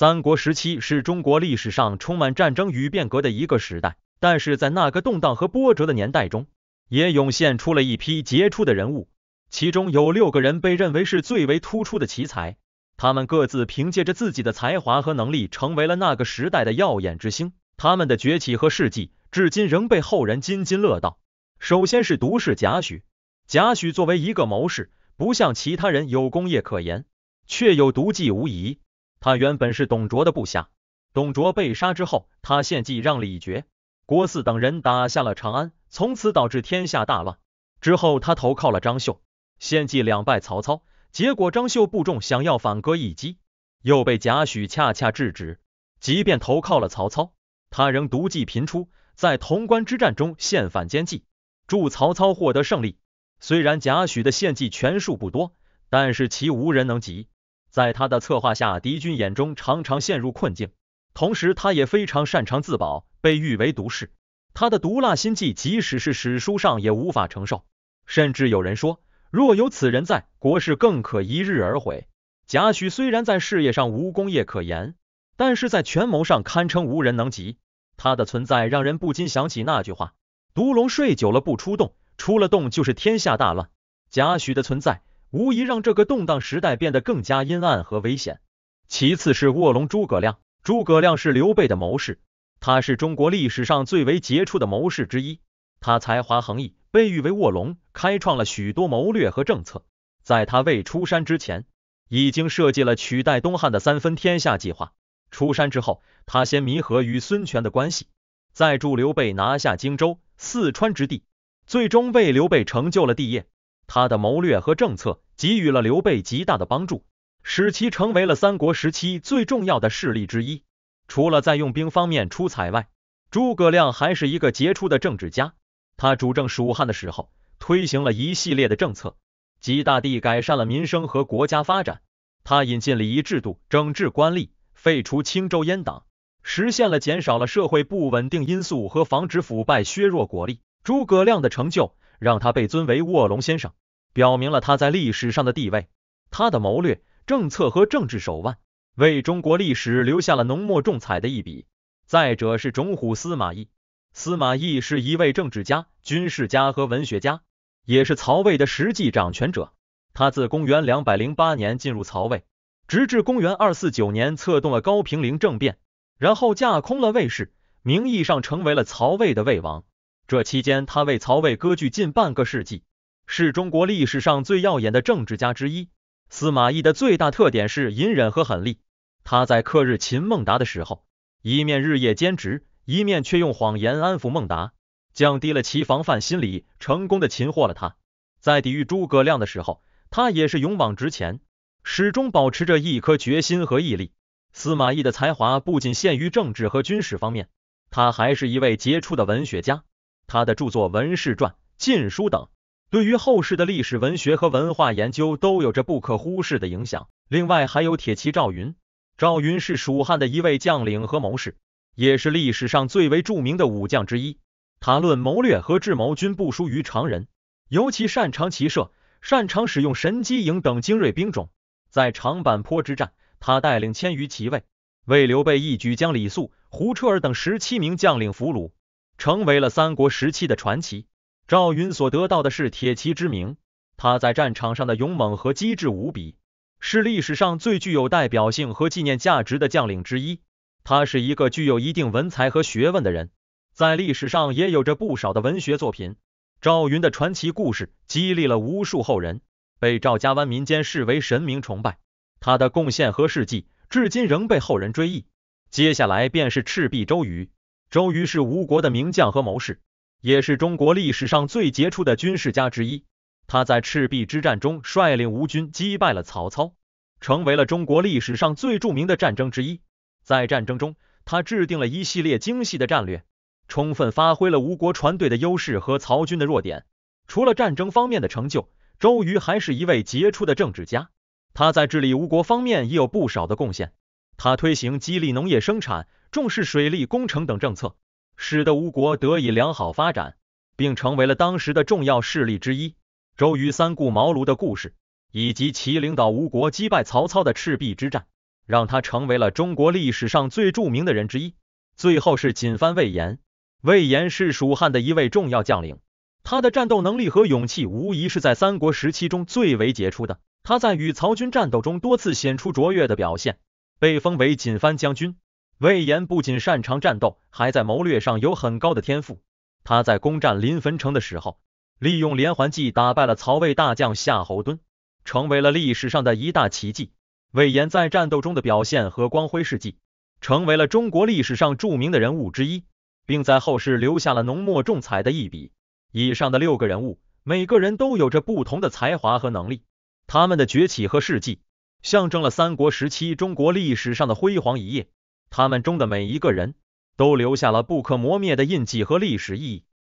三国时期是中国历史上充满战争与变革的一个时代，但是在那个动荡和波折的年代中，也涌现出了一批杰出的人物，其中有六个人被认为是最为突出的奇才，他们各自凭借着自己的才华和能力，成为了那个时代的耀眼之星。他们的崛起和事迹，至今仍被后人津津乐道。首先是毒士贾诩，贾诩作为一个谋士，不像其他人有功业可言，却有独技无疑。他原本是董卓的部下，董卓被杀之后，他献计让李傕、郭汜等人打下了长安，从此导致天下大乱。之后他投靠了张绣，献计两败曹操，结果张绣部众想要反戈一击，又被贾诩恰恰制止。即便投靠了曹操，他仍毒计频出，在潼关之战中献反间计，助曹操获得胜利。虽然贾诩的献计权数不多，但是其无人能及。在他的策划下，敌军眼中常常陷入困境。同时，他也非常擅长自保，被誉为毒士。他的毒辣心计，即使是史书上也无法承受。甚至有人说，若有此人在，国事更可一日而毁。贾诩虽然在事业上无功业可言，但是在权谋上堪称无人能及。他的存在，让人不禁想起那句话：“毒龙睡久了不出洞，出了洞就是天下大乱。”贾诩的存在。无疑让这个动荡时代变得更加阴暗和危险。其次是卧龙诸葛亮，诸葛亮是刘备的谋士，他是中国历史上最为杰出的谋士之一。他才华横溢，被誉为卧龙，开创了许多谋略和政策。在他未出山之前，已经设计了取代东汉的三分天下计划。出山之后，他先弥合与孙权的关系，再助刘备拿下荆州、四川之地，最终为刘备成就了帝业。他的谋略和政策给予了刘备极大的帮助，使其成为了三国时期最重要的势力之一。除了在用兵方面出彩外，诸葛亮还是一个杰出的政治家。他主政蜀汉的时候，推行了一系列的政策，极大地改善了民生和国家发展。他引进礼仪制度，整治官吏，废除青州阉党，实现了减少了社会不稳定因素和防止腐败，削弱国力。诸葛亮的成就。让他被尊为卧龙先生，表明了他在历史上的地位。他的谋略、政策和政治手腕，为中国历史留下了浓墨重彩的一笔。再者是种虎司马懿，司马懿是一位政治家、军事家和文学家，也是曹魏的实际掌权者。他自公元两百零八年进入曹魏，直至公元二四九年，策动了高平陵政变，然后架空了魏氏，名义上成为了曹魏的魏王。这期间，他为曹魏割据近半个世纪，是中国历史上最耀眼的政治家之一。司马懿的最大特点是隐忍和狠厉。他在克日擒孟达的时候，一面日夜兼职，一面却用谎言安抚孟达，降低了其防范心理，成功的擒获了他。在抵御诸葛亮的时候，他也是勇往直前，始终保持着一颗决心和毅力。司马懿的才华不仅限于政治和军事方面，他还是一位杰出的文学家。他的著作《文士传》《晋书》等，对于后世的历史、文学和文化研究都有着不可忽视的影响。另外，还有铁骑赵云。赵云是蜀汉的一位将领和谋士，也是历史上最为著名的武将之一。他论谋略和智谋均不输于常人，尤其擅长骑射，擅长使用神机营等精锐兵种。在长坂坡之战，他带领千余骑卫，为刘备一举将李肃、胡车儿等十七名将领俘虏。成为了三国时期的传奇。赵云所得到的是铁骑之名，他在战场上的勇猛和机智无比，是历史上最具有代表性和纪念价值的将领之一。他是一个具有一定文才和学问的人，在历史上也有着不少的文学作品。赵云的传奇故事激励了无数后人，被赵家湾民间视为神明崇拜。他的贡献和事迹至今仍被后人追忆。接下来便是赤壁周瑜。周瑜是吴国的名将和谋士，也是中国历史上最杰出的军事家之一。他在赤壁之战中率领吴军击败了曹操，成为了中国历史上最著名的战争之一。在战争中，他制定了一系列精细的战略，充分发挥了吴国船队的优势和曹军的弱点。除了战争方面的成就，周瑜还是一位杰出的政治家。他在治理吴国方面也有不少的贡献。他推行激励农业生产、重视水利工程等政策，使得吴国得以良好发展，并成为了当时的重要势力之一。周瑜三顾茅庐的故事，以及其领导吴国击败曹操的赤壁之战，让他成为了中国历史上最著名的人之一。最后是锦帆魏延，魏延是蜀汉的一位重要将领，他的战斗能力和勇气无疑是在三国时期中最为杰出的。他在与曹军战斗中多次显出卓越的表现。被封为锦帆将军。魏延不仅擅长战斗，还在谋略上有很高的天赋。他在攻占临汾城的时候，利用连环计打败了曹魏大将夏侯惇，成为了历史上的一大奇迹。魏延在战斗中的表现和光辉事迹，成为了中国历史上著名的人物之一，并在后世留下了浓墨重彩的一笔。以上的六个人物，每个人都有着不同的才华和能力，他们的崛起和事迹。象征了三国时期中国历史上的辉煌一页，他们中的每一个人都留下了不可磨灭的印记和历史意义。